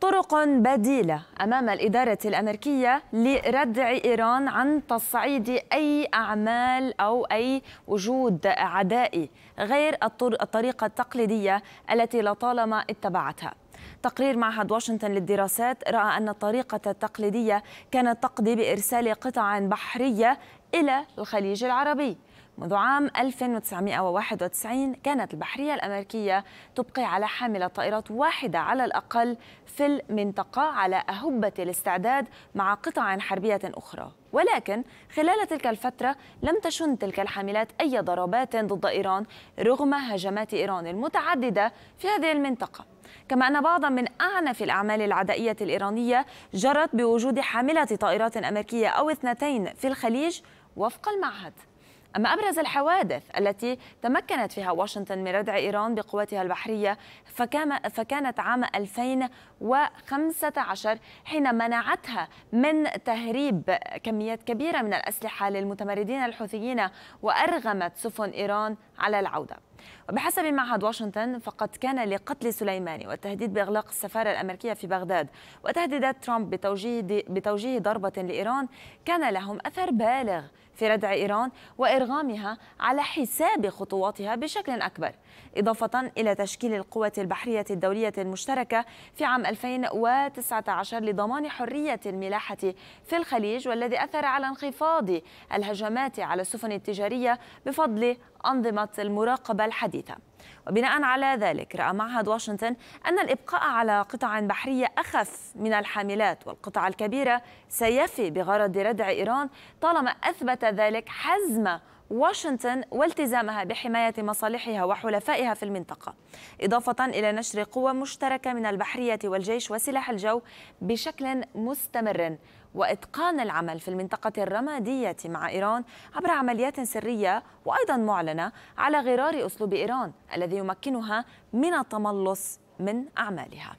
طرق بديلة أمام الإدارة الأمريكية لردع إيران عن تصعيد أي أعمال أو أي وجود عدائي غير الطريقة التقليدية التي لطالما اتبعتها تقرير معهد واشنطن للدراسات رأى أن الطريقة التقليدية كانت تقضي بإرسال قطع بحرية إلى الخليج العربي منذ عام 1991 كانت البحرية الأمريكية تبقي على حاملة طائرات واحدة على الأقل في المنطقة على أهبة الاستعداد مع قطع حربية أخرى ولكن خلال تلك الفترة لم تشن تلك الحاملات أي ضربات ضد إيران رغم هجمات إيران المتعددة في هذه المنطقة كما أن بعضا من أعنف الأعمال العدائية الإيرانية جرت بوجود حاملة طائرات أمريكية أو اثنتين في الخليج وفق المعهد أما أبرز الحوادث التي تمكنت فيها واشنطن من ردع إيران بقواتها البحرية فكانت عام 2015 حين منعتها من تهريب كميات كبيرة من الأسلحة للمتمردين الحوثيين وأرغمت سفن إيران على العودة وبحسب معهد واشنطن فقد كان لقتل سليماني والتهديد بإغلاق السفارة الأمريكية في بغداد وتهديدات ترامب بتوجيه, بتوجيه ضربة لإيران كان لهم أثر بالغ في ردع إيران وإرغامها على حساب خطواتها بشكل أكبر إضافة إلى تشكيل القوة البحرية الدولية المشتركة في عام 2019 لضمان حرية الملاحة في الخليج والذي أثر على انخفاض الهجمات على السفن التجارية بفضل أنظمة المراقبة الحديثة وبناء على ذلك رأى معهد واشنطن أن الإبقاء على قطع بحرية أخف من الحاملات والقطع الكبيرة سيفي بغرض ردع إيران طالما أثبت ذلك حزم واشنطن والتزامها بحماية مصالحها وحلفائها في المنطقة إضافة إلى نشر قوى مشتركة من البحرية والجيش وسلاح الجو بشكل مستمر وإتقان العمل في المنطقة الرمادية مع إيران عبر عمليات سرية وأيضا معلنة على غرار أسلوب إيران الذي يمكنها من التملص من أعمالها